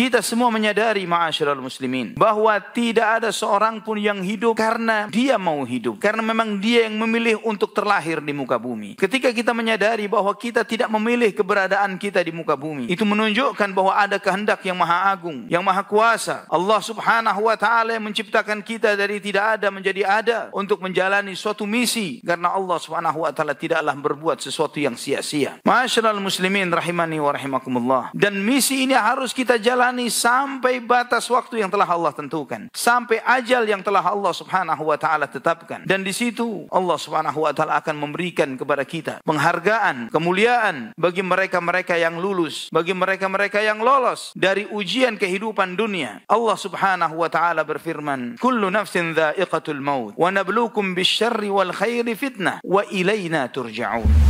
Kita semua menyadari ma'asyiral muslimin bahwa tidak ada seorang pun yang hidup karena dia mau hidup, karena memang dia yang memilih untuk terlahir di muka bumi. Ketika kita menyadari bahwa kita tidak memilih keberadaan kita di muka bumi, itu menunjukkan bahwa ada kehendak yang maha agung, yang maha kuasa. Allah Subhanahu wa taala yang menciptakan kita dari tidak ada menjadi ada untuk menjalani suatu misi karena Allah Subhanahu wa taala tidaklah berbuat sesuatu yang sia-sia. Ma'asyiral muslimin rahimani wa rahimakumullah. Dan misi ini harus kita jalani jalani sampai batas waktu yang telah Allah tentukan, sampai ajal yang telah Allah Subhanahu wa taala tetapkan. Dan di situ Allah Subhanahu wa taala akan memberikan kepada kita penghargaan, kemuliaan bagi mereka-mereka yang lulus, bagi mereka-mereka yang lolos dari ujian kehidupan dunia. Allah Subhanahu wa taala berfirman, "Kullu nafsin dha'iqatul maut wa nabluukum bisyarri wal khairi fitnah wa ilaina turja'un."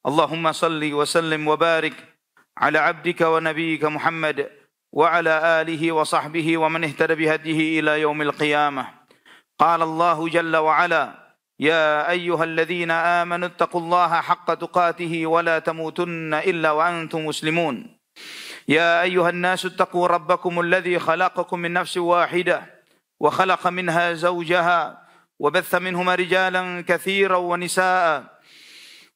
اللهم صل وسلم وبارك على عبدك ونبيك محمد وعلى آله وصحبه ومن اهتدى بهديه إلى يوم القيامة قال الله جل وعلا يا أيها الذين آمنوا اتقوا الله حق تقاته ولا تموتن إلا وأنتم مسلمون يا أيها الناس اتقوا ربكم الذي خلقكم من نفس واحدة وخلق منها زوجها وبث منهما رجالا كثيرا ونساء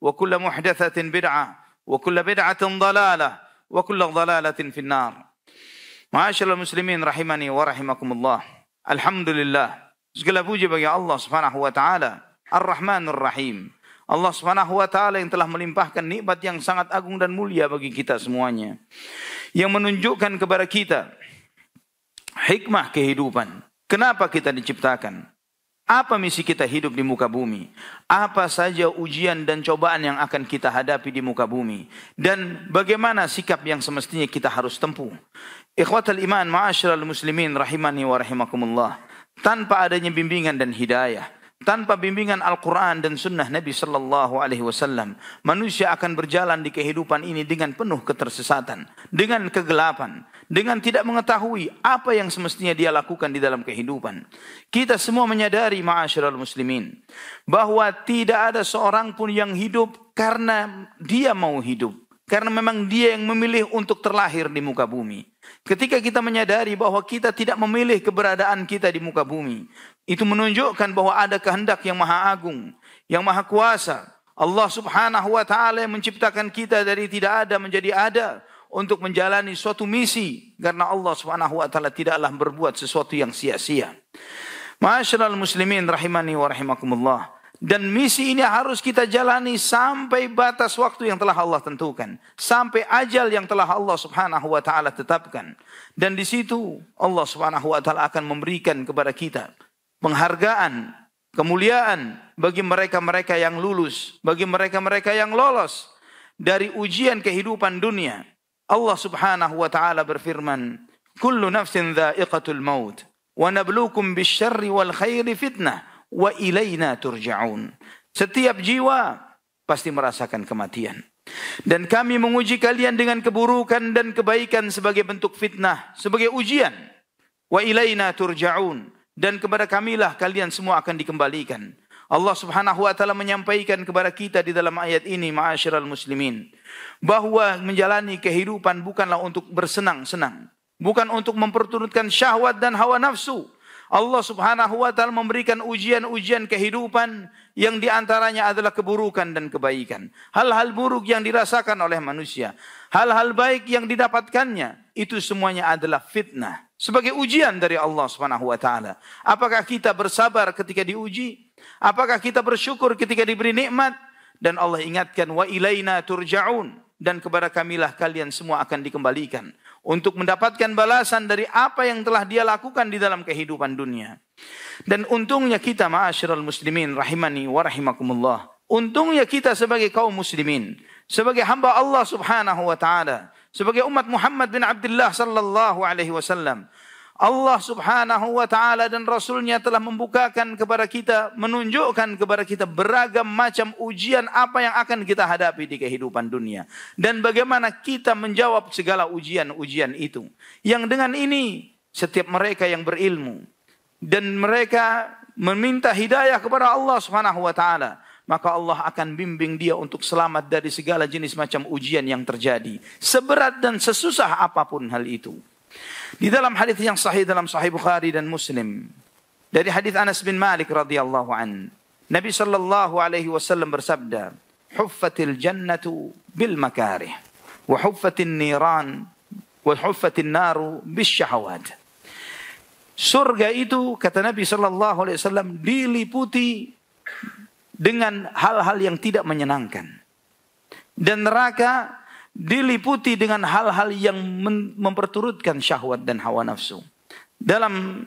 وكل محدثة بدعة وكل بدعة ضلالة وكل ضلالة في النار معاشر المسلمين رحمني ورحمكم الله الحمد لله segala puji bagi Allah subhanahu wa ta'ala Ar-Rahmanir Rahim Allah subhanahu wa ta'ala yang telah melimpahkan nikmat yang sangat agung dan mulia bagi kita semuanya yang menunjukkan kepada kita hikmah kehidupan kenapa kita diciptakan apa misi kita hidup di muka bumi? Apa saja ujian dan cobaan yang akan kita hadapi di muka bumi? Dan bagaimana sikap yang semestinya kita harus tempuh? Ikhwatal iman ma'asyiral muslimin rahimani wa rahimakumullah. Tanpa adanya bimbingan dan hidayah, tanpa bimbingan Al-Quran dan Sunnah Nabi Sallallahu Alaihi Wasallam, manusia akan berjalan di kehidupan ini dengan penuh ketersesatan, dengan kegelapan, dengan tidak mengetahui apa yang semestinya dia lakukan di dalam kehidupan. Kita semua menyadari, ma'asyiral muslimin, bahwa tidak ada seorang pun yang hidup karena dia mau hidup. Karena memang dia yang memilih untuk terlahir di muka bumi. Ketika kita menyadari bahwa kita tidak memilih keberadaan kita di muka bumi, itu menunjukkan bahwa ada kehendak yang maha agung, yang maha kuasa. Allah subhanahu wa ta'ala yang menciptakan kita dari tidak ada menjadi ada untuk menjalani suatu misi. Karena Allah subhanahu wa ta'ala tidaklah berbuat sesuatu yang sia-sia. Masyarakat muslimin rahimani wa rahimakumullah. Dan misi ini harus kita jalani sampai batas waktu yang telah Allah tentukan. Sampai ajal yang telah Allah subhanahu wa ta'ala tetapkan. Dan di situ Allah subhanahu wa ta'ala akan memberikan kepada kita penghargaan, kemuliaan bagi mereka-mereka yang lulus, bagi mereka-mereka yang lolos dari ujian kehidupan dunia. Allah Subhanahu wa taala berfirman, "Kullu nafsin dha'iqatul maut wa nabluukum bisyarri wal khairi fitnah wa ilaina turja'un." Setiap jiwa pasti merasakan kematian. Dan kami menguji kalian dengan keburukan dan kebaikan sebagai bentuk fitnah, sebagai ujian. Wa ilaina turja'un dan kepada kamilah kalian semua akan dikembalikan. Allah Subhanahu wa taala menyampaikan kepada kita di dalam ayat ini ma'asyiral muslimin bahwa menjalani kehidupan bukanlah untuk bersenang-senang, bukan untuk memperturutkan syahwat dan hawa nafsu. Allah Subhanahu wa taala memberikan ujian-ujian kehidupan yang diantaranya adalah keburukan dan kebaikan. Hal-hal buruk yang dirasakan oleh manusia, hal-hal baik yang didapatkannya, itu semuanya adalah fitnah sebagai ujian dari Allah Subhanahu wa taala. Apakah kita bersabar ketika diuji? Apakah kita bersyukur ketika diberi nikmat? Dan Allah ingatkan wa ilaina turja'un dan kepada kamilah kalian semua akan dikembalikan untuk mendapatkan balasan dari apa yang telah dia lakukan di dalam kehidupan dunia. Dan untungnya kita ma'asyiral muslimin rahimani wa rahimakumullah. Untungnya kita sebagai kaum muslimin, sebagai hamba Allah Subhanahu wa taala sebagai umat Muhammad bin Abdullah sallallahu alaihi wasallam. Allah Subhanahu wa taala dan rasulnya telah membukakan kepada kita, menunjukkan kepada kita beragam macam ujian apa yang akan kita hadapi di kehidupan dunia dan bagaimana kita menjawab segala ujian-ujian itu. Yang dengan ini setiap mereka yang berilmu dan mereka meminta hidayah kepada Allah Subhanahu wa taala maka Allah akan bimbing dia untuk selamat dari segala jenis macam ujian yang terjadi. Seberat dan sesusah apapun hal itu. Di dalam hadis yang sahih dalam Sahih Bukhari dan Muslim dari hadis Anas bin Malik radhiyallahu an, Nabi sallallahu alaihi wasallam bersabda, "Huffatil jannatu bil makarih, wa huffatin niran, wa naru bis syahawat." Surga itu kata Nabi sallallahu alaihi wasallam diliputi dengan hal-hal yang tidak menyenangkan. Dan neraka diliputi dengan hal-hal yang memperturutkan syahwat dan hawa nafsu. Dalam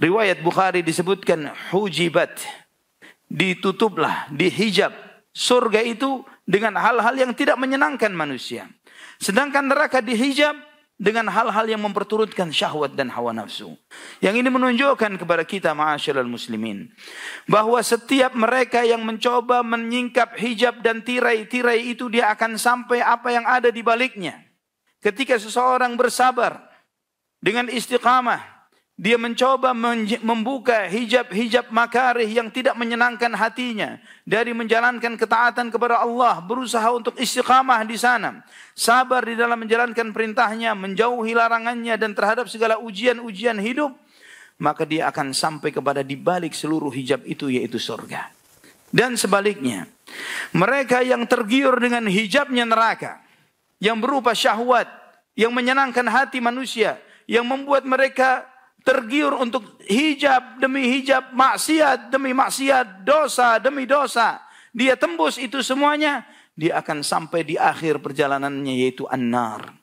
riwayat Bukhari disebutkan hujibat, ditutuplah, dihijab surga itu dengan hal-hal yang tidak menyenangkan manusia. Sedangkan neraka dihijab dengan hal-hal yang memperturutkan syahwat dan hawa nafsu. Yang ini menunjukkan kepada kita ma'asyiral muslimin bahwa setiap mereka yang mencoba menyingkap hijab dan tirai-tirai itu dia akan sampai apa yang ada di baliknya. Ketika seseorang bersabar dengan istiqamah dia mencoba membuka hijab-hijab makarih yang tidak menyenangkan hatinya dari menjalankan ketaatan kepada Allah, berusaha untuk istiqamah di sana, sabar di dalam menjalankan perintahnya, menjauhi larangannya dan terhadap segala ujian-ujian hidup, maka dia akan sampai kepada di balik seluruh hijab itu yaitu surga. Dan sebaliknya, mereka yang tergiur dengan hijabnya neraka, yang berupa syahwat, yang menyenangkan hati manusia, yang membuat mereka tergiur untuk hijab demi hijab, maksiat demi maksiat, dosa demi dosa. Dia tembus itu semuanya, dia akan sampai di akhir perjalanannya yaitu an-nar.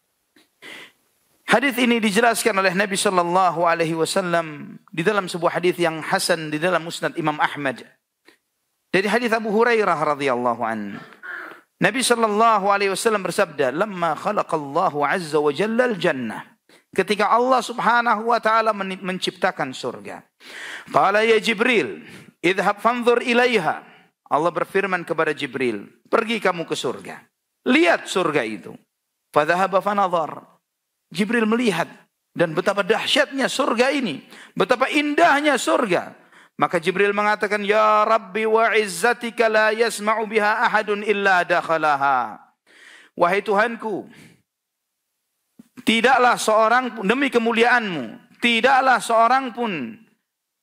Hadis ini dijelaskan oleh Nabi Shallallahu Alaihi Wasallam di dalam sebuah hadis yang hasan di dalam Musnad Imam Ahmad. Dari hadis Abu Hurairah radhiyallahu an. Nabi Shallallahu Alaihi Wasallam bersabda, "Lama khalaqallahu azza wa jalla al-jannah." ketika Allah Subhanahu wa taala menciptakan surga. Qala ya Jibril, idhab fanzur ilaiha. Allah berfirman kepada Jibril, pergi kamu ke surga. Lihat surga itu. Fadhahaba fanadhar. Jibril melihat dan betapa dahsyatnya surga ini, betapa indahnya surga. Maka Jibril mengatakan, "Ya Rabbi wa izzatika la yasma'u biha ahadun illa dakhalaha." Wahai Tuhanku, Tidaklah seorang demi kemuliaanmu, tidaklah seorang pun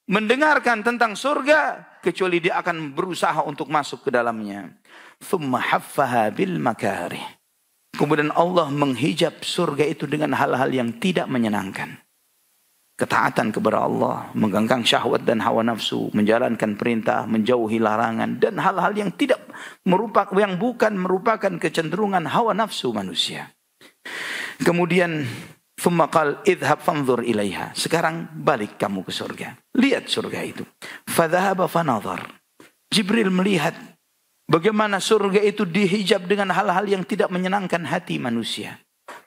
mendengarkan tentang surga kecuali dia akan berusaha untuk masuk ke dalamnya. Thumma haffaha Kemudian Allah menghijab surga itu dengan hal-hal yang tidak menyenangkan. Ketaatan kepada Allah, menggenggam syahwat dan hawa nafsu, menjalankan perintah, menjauhi larangan dan hal-hal yang tidak merupakan yang bukan merupakan kecenderungan hawa nafsu manusia. Kemudian Fumakal idhab fanzur ilaiha. Sekarang balik kamu ke surga. Lihat surga itu. Fadhahab fanadhar. Jibril melihat bagaimana surga itu dihijab dengan hal-hal yang tidak menyenangkan hati manusia.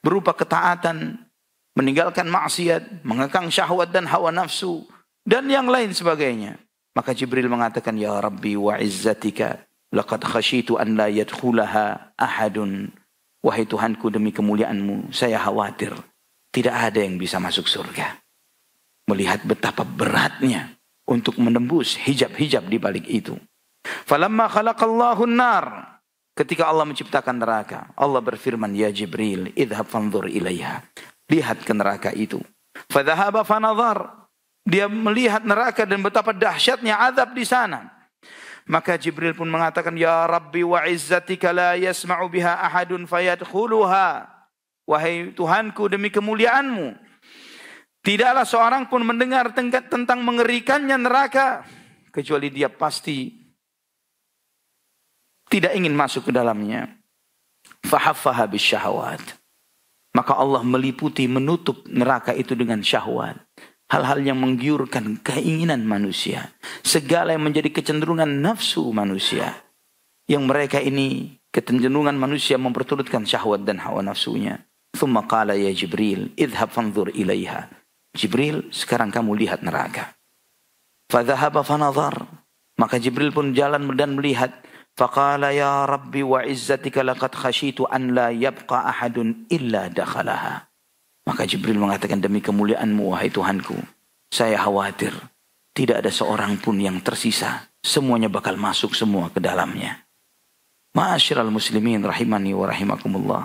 Berupa ketaatan, meninggalkan maksiat, mengekang syahwat dan hawa nafsu, dan yang lain sebagainya. Maka Jibril mengatakan, Ya Rabbi wa izzatika, laqad khashitu an la yadkhulaha ahadun Wahai Tuhanku demi kemuliaanmu, saya khawatir tidak ada yang bisa masuk surga. Melihat betapa beratnya untuk menembus hijab-hijab di balik itu. Falamma khalaqallahu nar. Ketika Allah menciptakan neraka, Allah berfirman, Ya Jibril, idhab fanzur ilaiha. Lihat ke neraka itu. Fadhahaba fanadhar. Dia melihat neraka dan betapa dahsyatnya azab di sana. Maka Jibril pun mengatakan, Ya Rabbi wa izzatika la yasma'u biha ahadun fayadkhuluha. Wahai Tuhanku demi kemuliaanmu. Tidaklah seorang pun mendengar tentang mengerikannya neraka. Kecuali dia pasti tidak ingin masuk ke dalamnya. Fahaffaha bisyahwat. Maka Allah meliputi menutup neraka itu dengan syahwat hal-hal yang menggiurkan keinginan manusia, segala yang menjadi kecenderungan nafsu manusia, yang mereka ini kecenderungan manusia memperturutkan syahwat dan hawa nafsunya. Thumma qala ya Jibril, idhab fanzur ilaiha. Jibril, sekarang kamu lihat neraka. Fadhahaba fanazar. Maka Jibril pun jalan dan melihat. Faqala ya Rabbi wa izzatika laqad khashitu an la yabqa ahadun illa dakhalaha. Maka Jibril mengatakan demi kemuliaanmu wahai Tuhanku. Saya khawatir tidak ada seorang pun yang tersisa. Semuanya bakal masuk semua ke dalamnya. Ma'asyiral muslimin rahimani wa rahimakumullah.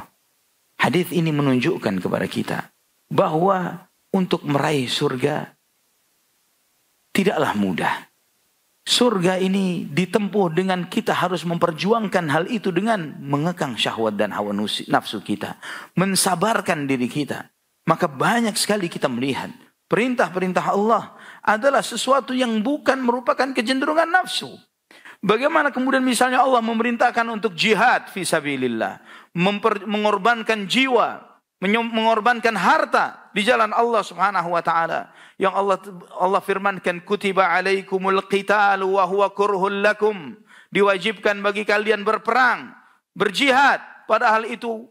Hadis ini menunjukkan kepada kita bahwa untuk meraih surga tidaklah mudah. Surga ini ditempuh dengan kita harus memperjuangkan hal itu dengan mengekang syahwat dan hawa nafsu kita, mensabarkan diri kita, maka banyak sekali kita melihat perintah-perintah Allah adalah sesuatu yang bukan merupakan kecenderungan nafsu. Bagaimana kemudian misalnya Allah memerintahkan untuk jihad fisabilillah, mengorbankan jiwa, mengorbankan harta di jalan Allah Subhanahu wa taala. Yang Allah Allah firmankan kutiba alaikumul qital wa huwa kurhul lakum. Diwajibkan bagi kalian berperang, berjihad padahal itu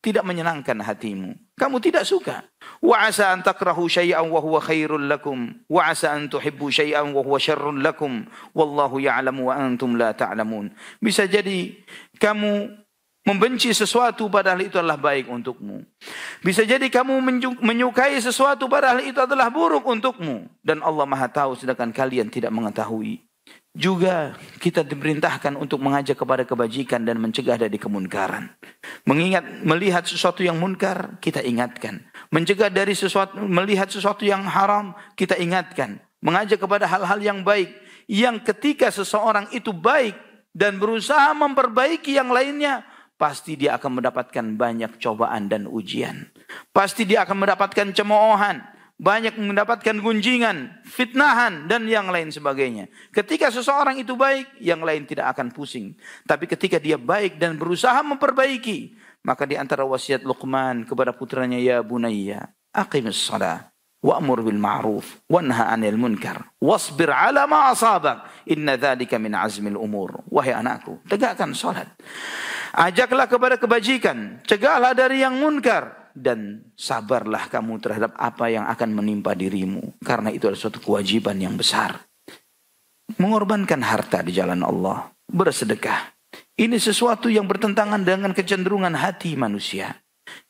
tidak menyenangkan hatimu. Kamu tidak suka. Wa asa an takrahu syai'an wa huwa khairul lakum. Wa asa an tuhibbu syai'an wa huwa syarrul lakum. Wallahu ya'lamu wa antum la ta'lamun. Bisa jadi kamu membenci sesuatu padahal itu adalah baik untukmu. Bisa jadi kamu menyukai sesuatu padahal itu adalah buruk untukmu. Dan Allah maha tahu sedangkan kalian tidak mengetahui. Juga kita diperintahkan untuk mengajak kepada kebajikan dan mencegah dari kemunkaran. Mengingat melihat sesuatu yang munkar, kita ingatkan. Mencegah dari sesuatu melihat sesuatu yang haram, kita ingatkan. Mengajak kepada hal-hal yang baik yang ketika seseorang itu baik dan berusaha memperbaiki yang lainnya, pasti dia akan mendapatkan banyak cobaan dan ujian. Pasti dia akan mendapatkan cemoohan banyak mendapatkan gunjingan, fitnahan dan yang lain sebagainya. Ketika seseorang itu baik, yang lain tidak akan pusing. Tapi ketika dia baik dan berusaha memperbaiki, maka di antara wasiat Luqman kepada putranya ya Bunaya, aqimis salah. wa'mur bil ma'ruf wanha 'anil munkar wasbir 'ala ma inna dzalika min azmil umur. Wahai anakku, tegakkan salat. Ajaklah kepada kebajikan, cegahlah dari yang munkar, dan sabarlah kamu terhadap apa yang akan menimpa dirimu karena itu adalah suatu kewajiban yang besar. Mengorbankan harta di jalan Allah, bersedekah. Ini sesuatu yang bertentangan dengan kecenderungan hati manusia.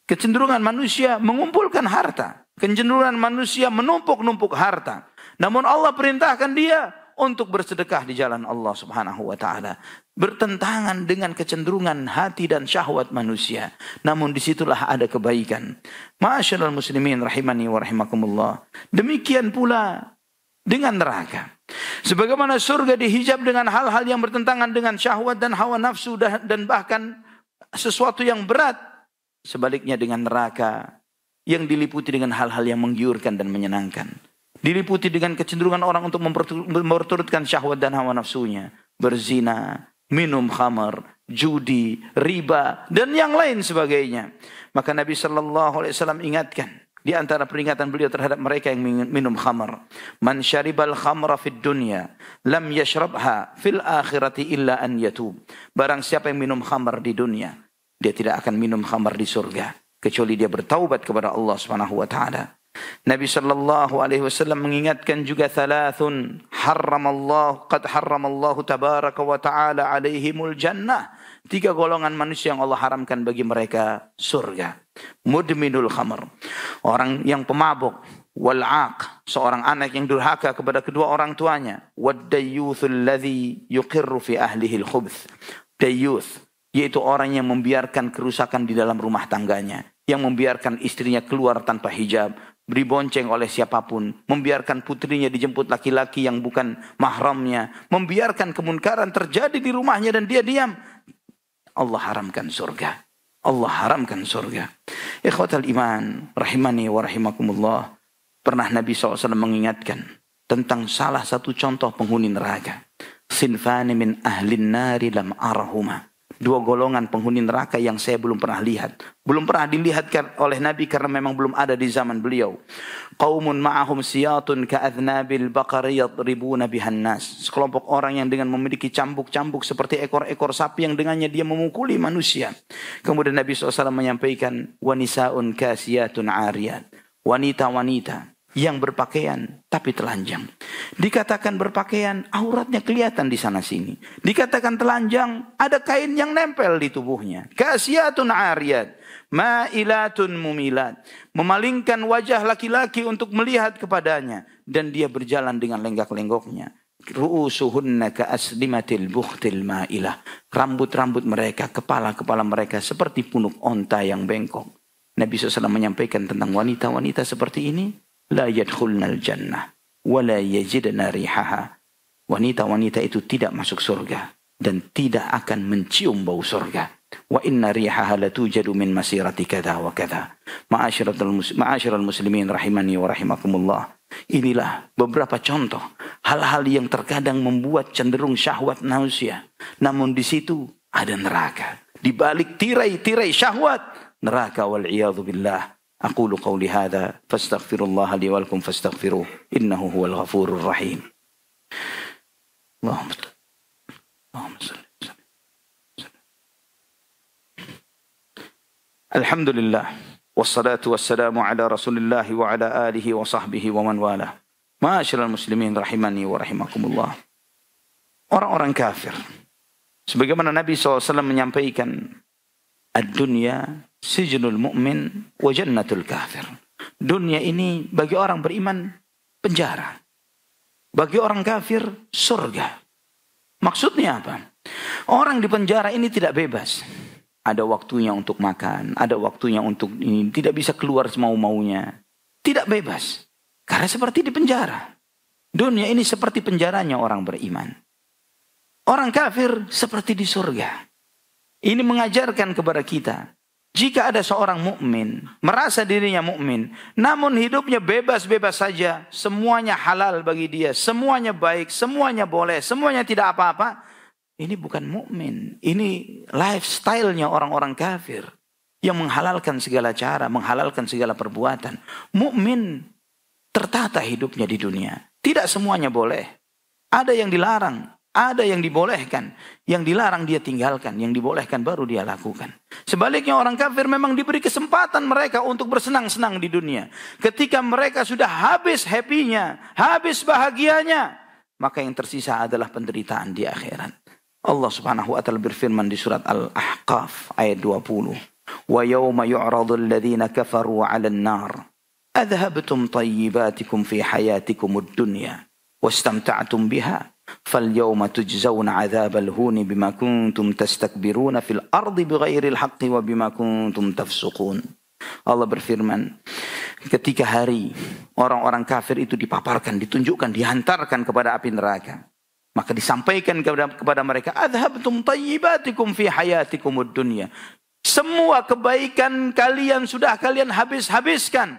Kecenderungan manusia mengumpulkan harta, kecenderungan manusia menumpuk-numpuk harta. Namun Allah perintahkan dia untuk bersedekah di jalan Allah Subhanahu wa taala bertentangan dengan kecenderungan hati dan syahwat manusia namun disitulah ada kebaikan Masyaallah muslimin rahimani wa rahimakumullah demikian pula dengan neraka sebagaimana surga dihijab dengan hal-hal yang bertentangan dengan syahwat dan hawa nafsu dan bahkan sesuatu yang berat sebaliknya dengan neraka yang diliputi dengan hal-hal yang menggiurkan dan menyenangkan Diliputi dengan kecenderungan orang untuk memperturutkan syahwat dan hawa nafsunya. Berzina, minum khamar, judi, riba, dan yang lain sebagainya. Maka Nabi Shallallahu Alaihi Wasallam ingatkan di antara peringatan beliau terhadap mereka yang minum khamar. Man syaribal khamra fid dunya, lam yashrabha fil akhirati illa an yatub. Barang siapa yang minum khamar di dunia, dia tidak akan minum khamar di surga. Kecuali dia bertaubat kepada Allah subhanahu wa ta'ala. Nabi sallallahu alaihi wasallam mengingatkan juga thalathun haramallahu qad Allah, tabaraka wa taala alaihimul jannah. Tiga golongan manusia yang Allah haramkan bagi mereka surga. Mudminul khamar. Orang yang pemabuk, wal'aq, seorang anak yang durhaka kepada kedua orang tuanya, wadayyuthul ladzi yuqirru fi ahlihil khubth. Dayyuth, yaitu orang yang membiarkan kerusakan di dalam rumah tangganya, yang membiarkan istrinya keluar tanpa hijab, dibonceng oleh siapapun, membiarkan putrinya dijemput laki-laki yang bukan mahramnya, membiarkan kemunkaran terjadi di rumahnya dan dia diam. Allah haramkan surga. Allah haramkan surga. Ikhwatal iman, rahimani wa rahimakumullah. Pernah Nabi SAW mengingatkan tentang salah satu contoh penghuni neraka. Sinfani min ahlin nari lam arhumah dua golongan penghuni neraka yang saya belum pernah lihat. Belum pernah dilihat oleh Nabi karena memang belum ada di zaman beliau. Qaumun ma'ahum siyatun ka'adhnabil baqari ribu nabi nas. Sekelompok orang yang dengan memiliki cambuk-cambuk seperti ekor-ekor sapi yang dengannya dia memukuli manusia. Kemudian Nabi SAW menyampaikan, Wanisa'un kasiyatun ariyat. Wanita-wanita yang berpakaian tapi telanjang. Dikatakan berpakaian, auratnya kelihatan di sana sini. Dikatakan telanjang, ada kain yang nempel di tubuhnya. Kasiatun ariyat, ma'ilatun mumilat. Memalingkan wajah laki-laki untuk melihat kepadanya dan dia berjalan dengan lenggak-lenggoknya. Ru'usuhunna ka'aslimatil buhtil ma'ilah. Rambut-rambut mereka, kepala-kepala mereka seperti punuk onta yang bengkok. Nabi SAW menyampaikan tentang wanita-wanita seperti ini la yadkhulnal jannah wa la yajidna rihaha. Wanita-wanita itu tidak masuk surga dan tidak akan mencium bau surga. Wa inna rihaha latujadu min masirati kadha wa kadha ma'asyiral mus ma muslimin rahimani wa rahimakumullah. Inilah beberapa contoh hal-hal yang terkadang membuat cenderung syahwat manusia. Namun di situ ada neraka. Di balik tirai-tirai syahwat neraka wal billah أقول قولي هذا فاستغفر الله لي ولكم فاستغفروه إنه هو الغفور الرحيم اللهم صل اللهم صل الحمد لله والصلاة والسلام على رسول الله وعلى آله وصحبه ومن والاه Masyarakat المسلمين رحمني ورحمكم الله Orang-orang kafir. Sebagaimana Nabi SAW menyampaikan. الدنيا sijnul mu'min wa jannatul kafir. Dunia ini bagi orang beriman penjara. Bagi orang kafir surga. Maksudnya apa? Orang di penjara ini tidak bebas. Ada waktunya untuk makan, ada waktunya untuk ini, tidak bisa keluar semau-maunya. Tidak bebas. Karena seperti di penjara. Dunia ini seperti penjaranya orang beriman. Orang kafir seperti di surga. Ini mengajarkan kepada kita jika ada seorang mukmin merasa dirinya mukmin, namun hidupnya bebas-bebas saja, semuanya halal bagi dia, semuanya baik, semuanya boleh, semuanya tidak apa-apa, ini bukan mukmin. Ini lifestyle-nya orang-orang kafir yang menghalalkan segala cara, menghalalkan segala perbuatan. Mukmin tertata hidupnya di dunia. Tidak semuanya boleh. Ada yang dilarang, ada yang dibolehkan, yang dilarang dia tinggalkan, yang dibolehkan baru dia lakukan. Sebaliknya orang kafir memang diberi kesempatan mereka untuk bersenang-senang di dunia. Ketika mereka sudah habis happy-nya, habis bahagianya, maka yang tersisa adalah penderitaan di akhirat. Allah Subhanahu wa taala berfirman di surat Al-Ahqaf ayat 20. Wa yawma yu'radu alladhina kafaru 'alan nar. Adhabtum tayyibatikum fi hayatikum ad-dunya wastamta'tum biha فَالْيَوْمَ تُجْزَوْنَ عَذَابَ الْهُونِ بِمَا كُنْتُمْ تَسْتَكْبِرُونَ فِي الْأَرْضِ بِغَيْرِ الْحَقِّ وَبِمَا كُنْتُمْ تَفْسُقُونَ Allah berfirman, ketika hari orang-orang kafir itu dipaparkan, ditunjukkan, dihantarkan kepada api neraka. Maka disampaikan kepada, kepada mereka, Adhabtum tayyibatikum fi hayatikum dunya. Semua kebaikan kalian sudah kalian habis-habiskan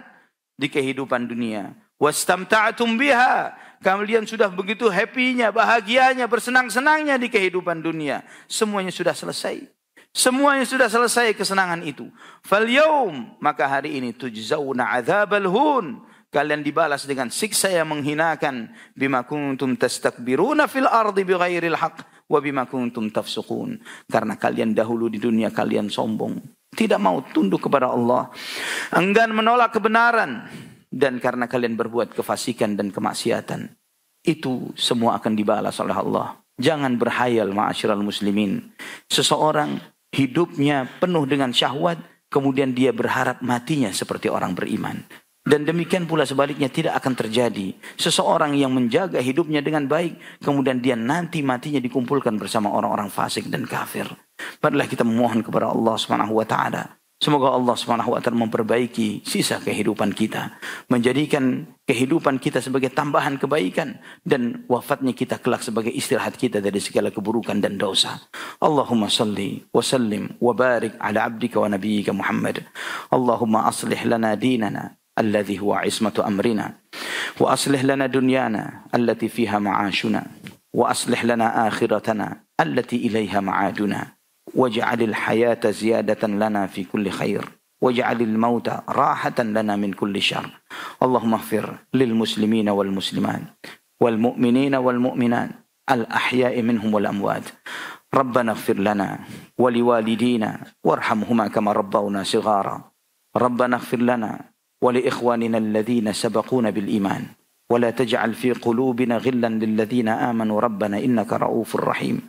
di kehidupan dunia. Wastamta'atum biha Kalian sudah begitu happy-nya, bahagianya, bersenang-senangnya di kehidupan dunia. Semuanya sudah selesai. Semuanya sudah selesai kesenangan itu. Fal maka hari ini tujzauna azabal hun. Kalian dibalas dengan siksa yang menghinakan. Bima kuntum tastakbiruna fil ardi bighairil haq. Wa bima kuntum tafsukun. Karena kalian dahulu di dunia kalian sombong. Tidak mau tunduk kepada Allah. Enggan menolak kebenaran dan karena kalian berbuat kefasikan dan kemaksiatan. Itu semua akan dibalas oleh Allah. Jangan berhayal ma'asyiral muslimin. Seseorang hidupnya penuh dengan syahwat, kemudian dia berharap matinya seperti orang beriman. Dan demikian pula sebaliknya tidak akan terjadi. Seseorang yang menjaga hidupnya dengan baik, kemudian dia nanti matinya dikumpulkan bersama orang-orang fasik dan kafir. Padahal kita memohon kepada Allah Subhanahu wa taala Semoga Allah Subhanahu wa taala memperbaiki sisa kehidupan kita, menjadikan kehidupan kita sebagai tambahan kebaikan dan wafatnya kita kelak sebagai istirahat kita dari segala keburukan dan dosa. Allahumma salli wa sallim wa barik ala abdika wa nabiyyika Muhammad. Allahumma aslih lana dinana alladhi huwa ismatu amrina wa aslih lana dunyana allati fiha ma'ashuna wa aslih lana akhiratana allati ilaiha ma'aduna. واجعل الحياة زيادة لنا في كل خير واجعل الموت راحة لنا من كل شر اللهم اغفر للمسلمين والمسلمات والمؤمنين والمؤمنات الأحياء منهم والأموات ربنا اغفر لنا ولوالدينا وارحمهما كما ربونا صغارا ربنا اغفر لنا ولإخواننا الذين سبقونا بالإيمان ولا تجعل في قلوبنا غلا للذين امنوا ربنا انك رؤوف رحيم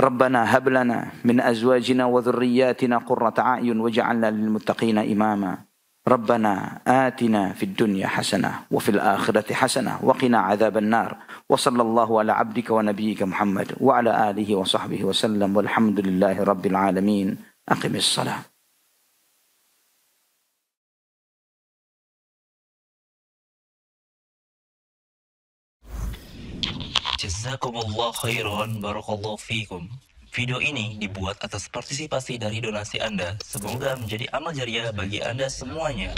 ربنا هب لنا من ازواجنا وذرياتنا قره اعين واجعلنا للمتقين اماما ربنا آتنا في الدنيا حسنة وفي الآخرة حسنة وقنا عذاب النار وصلى الله على عبدك ونبيك محمد وعلى آله وصحبه وسلم والحمد لله رب العالمين أقم الصلاة Jazakumullah khairan barakallahu fikum. Video ini dibuat atas partisipasi dari donasi Anda. Semoga menjadi amal jariah bagi Anda semuanya.